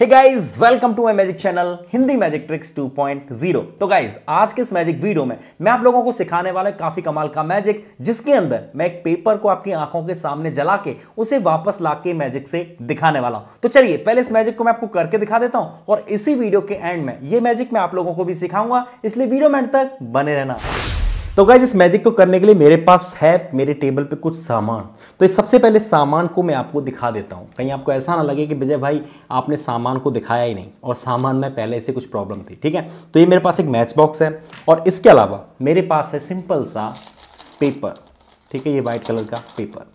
hey guys welcome to my magic channel Hindi magic tricks 2.0 तो guys आज के इस मैजिक वीडियो में मैं आप लोगों को सिखाने वाला काफी कमाल का मैजिक जिसके अंदर मैं एक पेपर को आपकी आंखों के सामने जला के उसे वापस ला के मैजिक से दिखाने वाला हूं तो चलिए पहले इस मैजिक को मैं आपको करके दिखा देता हूं और इसी वीडियो के एंड में ये मैजिक मैं आप लोगों को भी सिखाऊंगा इसलिए वीडियो में एंड तक बने रहना तो गाइज इस मैजिक को करने के लिए मेरे पास है मेरे टेबल पे कुछ सामान तो इस सबसे पहले सामान को मैं आपको दिखा देता हूँ कहीं आपको ऐसा ना लगे कि विजय भाई आपने सामान को दिखाया ही नहीं और सामान में पहले से कुछ प्रॉब्लम थी ठीक है तो ये मेरे पास एक मैच बॉक्स है और इसके अलावा मेरे पास है सिंपल सा पेपर ठीक है ये वाइट कलर का पेपर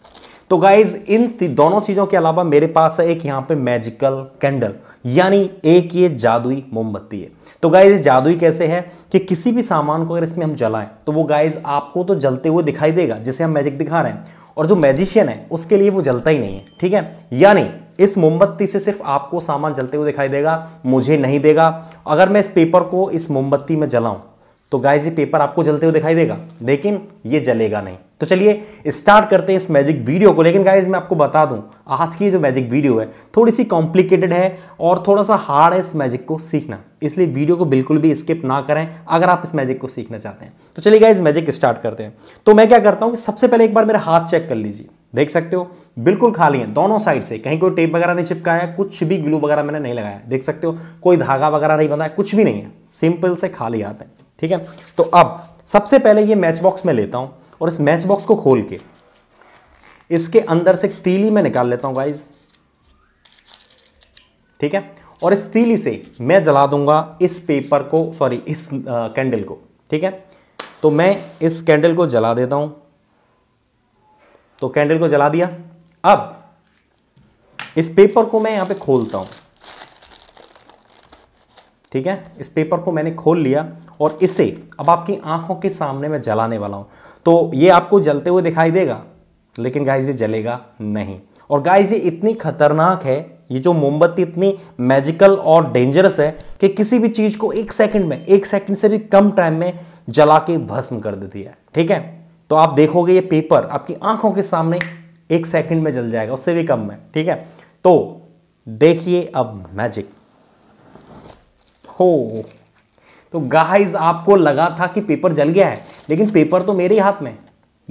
तो गाइज इन दोनों चीज़ों के अलावा मेरे पास है एक यहाँ पे मैजिकल कैंडल यानी एक ये जादुई मोमबत्ती है तो गाइज जादुई कैसे है कि किसी भी सामान को अगर इसमें हम जलाएं तो वो गाइज आपको तो जलते हुए दिखाई देगा जिसे हम मैजिक दिखा रहे हैं और जो मैजिशियन है उसके लिए वो जलता ही नहीं है ठीक है यानी इस मोमबत्ती से सिर्फ आपको सामान जलते हुए दिखाई देगा मुझे नहीं देगा अगर मैं इस पेपर को इस मोमबत्ती में जलाऊं तो गाइज ये पेपर आपको जलते हुए दिखाई देगा लेकिन ये जलेगा नहीं तो चलिए स्टार्ट करते हैं इस मैजिक वीडियो को लेकिन गाइज मैं आपको बता दूं आज की जो मैजिक वीडियो है थोड़ी सी कॉम्प्लिकेटेड है और थोड़ा सा हार्ड है इस मैजिक को सीखना इसलिए वीडियो को बिल्कुल भी स्किप ना करें अगर आप इस मैजिक को सीखना चाहते हैं तो चलिए गाइज मैजिक स्टार्ट करते हैं तो मैं क्या करता हूँ सबसे पहले एक बार मेरा हाथ चेक कर लीजिए देख सकते हो बिल्कुल खाली है दोनों साइड से कहीं कोई टेप वगैरह नहीं चिपकाया कुछ भी ग्लू वगैरह मैंने नहीं लगाया देख सकते हो कोई धागा वगैरह नहीं बनाया कुछ भी नहीं है सिंपल से खाली हाथ है ठीक है तो अब सबसे पहले ये मैच बॉक्स में लेता हूं और इस मैच बॉक्स को खोल के इसके अंदर से तीली में निकाल लेता हूं गाइज ठीक है और इस तीली से मैं जला दूंगा इस पेपर को सॉरी इस कैंडल को ठीक है तो मैं इस कैंडल को जला देता हूं तो कैंडल को जला दिया अब इस पेपर को मैं यहां पे खोलता हूं ठीक है इस पेपर को मैंने खोल लिया और इसे अब आपकी आंखों के सामने मैं जलाने वाला हूं तो ये आपको जलते हुए दिखाई देगा लेकिन गाइज ये जलेगा नहीं और गाइज ये इतनी खतरनाक है ये जो मोमबत्ती इतनी मैजिकल और डेंजरस है कि किसी भी चीज़ को एक सेकंड में एक सेकंड से भी कम टाइम में जला के भस्म कर देती है ठीक है तो आप देखोगे ये पेपर आपकी आंखों के सामने एक सेकंड में जल जाएगा उससे भी कम में ठीक है तो देखिए अब मैजिक हो तो गाइज आपको लगा था कि पेपर जल गया है लेकिन पेपर तो मेरे ही हाथ में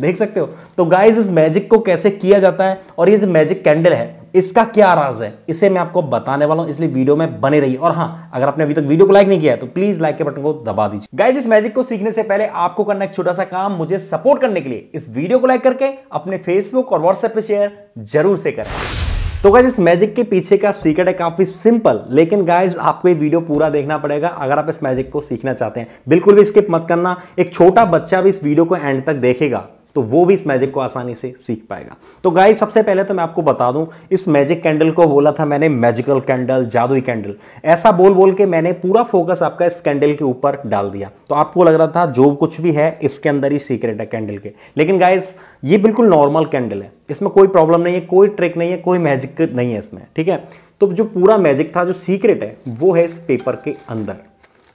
देख सकते हो तो गाइज इस मैजिक को कैसे किया जाता है और ये जो मैजिक कैंडल है इसका क्या राज है इसे मैं आपको बताने वाला हूं इसलिए वीडियो में बने रहिए और हाँ अगर आपने अभी तक वीडियो को लाइक नहीं किया है तो प्लीज लाइक के बटन को दबा दीजिए गाइज इस मैजिक को सीखने से पहले आपको करना एक छोटा सा काम मुझे सपोर्ट करने के लिए इस वीडियो को लाइक करके अपने फेसबुक और व्हाट्सएप पर शेयर जरूर से करें तो गाइज इस मैजिक के पीछे का सीक्रेट है काफी सिंपल लेकिन गाइज आपको ये वीडियो पूरा देखना पड़ेगा अगर आप इस मैजिक को सीखना चाहते हैं बिल्कुल भी स्किप मत करना एक छोटा बच्चा भी इस वीडियो को एंड तक देखेगा तो वो भी इस मैजिक को आसानी से सीख पाएगा तो गाय सबसे पहले तो मैं आपको बता दूं इस मैजिक कैंडल को बोला था मैंने मैजिकल कैंडल जादुई कैंडल ऐसा बोल बोल के मैंने पूरा फोकस आपका इस कैंडल के ऊपर डाल दिया तो आपको लग रहा था जो कुछ भी है इसके अंदर ही सीक्रेट है कैंडल के लेकिन गाइज ये बिल्कुल नॉर्मल कैंडल है इसमें कोई प्रॉब्लम नहीं है कोई ट्रिक नहीं है कोई मैजिक नहीं है इसमें ठीक है तो जो पूरा मैजिक था जो सीक्रेट है वो है इस पेपर के अंदर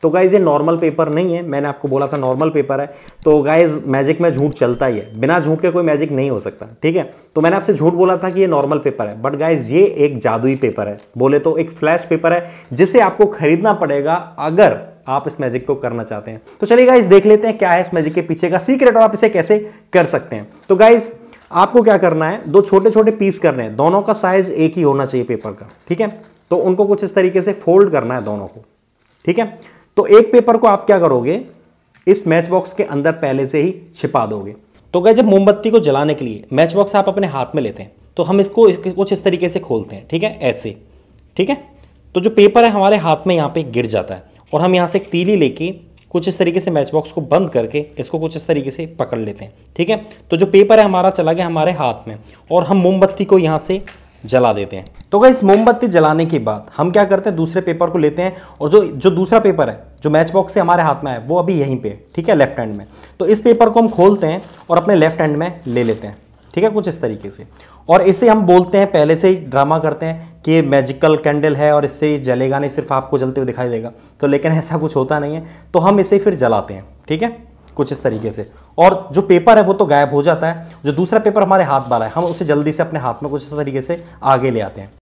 तो गाइज़ ये नॉर्मल पेपर नहीं है मैंने आपको बोला था नॉर्मल पेपर है तो गाइज़ मैजिक में झूठ चलता ही है बिना झूठ के कोई मैजिक नहीं हो सकता ठीक है तो मैंने आपसे झूठ बोला था कि ये नॉर्मल पेपर है बट गाइज़ ये एक जादुई पेपर है बोले तो एक फ्लैश पेपर है जिसे आपको खरीदना पड़ेगा अगर आप इस मैजिक को करना चाहते हैं तो चलिए गाइज देख लेते हैं क्या है इस मैजिक के पीछे का सीक्रेट और आप इसे कैसे कर सकते हैं तो गाइज आपको क्या करना है दो छोटे छोटे पीस करने हैं दोनों का साइज एक ही होना चाहिए पेपर का ठीक है तो उनको कुछ इस तरीके से फोल्ड करना है दोनों को ठीक है तो एक पेपर को आप क्या करोगे इस मैच बॉक्स के अंदर पहले से ही छिपा दोगे तो गए जब मोमबत्ती को जलाने के लिए मैच बॉक्स आप अपने हाथ में लेते हैं तो हम इसको कुछ इस तरीके से खोलते हैं ठीक है ऐसे ठीक है तो जो पेपर है हमारे हाथ में यहाँ पे गिर जाता है और हम यहाँ से एक तीली लेके कुछ इस तरीके से मैच बॉक्स को बंद करके इसको कुछ इस तरीके से पकड़ लेते हैं ठीक है तो जो पेपर है हमारा चला गया हमारे हाथ में और हम मोमबत्ती को यहाँ से जला देते हैं तो इस मोमबत्ती जलाने के बाद हम क्या करते हैं दूसरे पेपर को लेते हैं और जो जो दूसरा पेपर है जो मैच बॉक्स से हमारे हाथ में है वो अभी यहीं पे ठीक है लेफ्ट हैंड में तो इस पेपर को हम खोलते हैं और अपने लेफ्ट हैंड में ले लेते हैं ठीक है कुछ इस तरीके से और इसे हम बोलते हैं पहले से ही ड्रामा करते हैं कि ये मैजिकल कैंडल है और इससे जलेगा नहीं सिर्फ आपको जलते हुए दिखाई देगा तो लेकिन ऐसा कुछ होता नहीं है तो हम इसे फिर जलाते हैं ठीक है कुछ इस तरीके से और जो पेपर है वो तो गायब हो जाता है जो दूसरा पेपर हमारे हाथ वाला है हम उसे जल्दी से अपने हाथ में कुछ इस तरीके से आगे ले आते हैं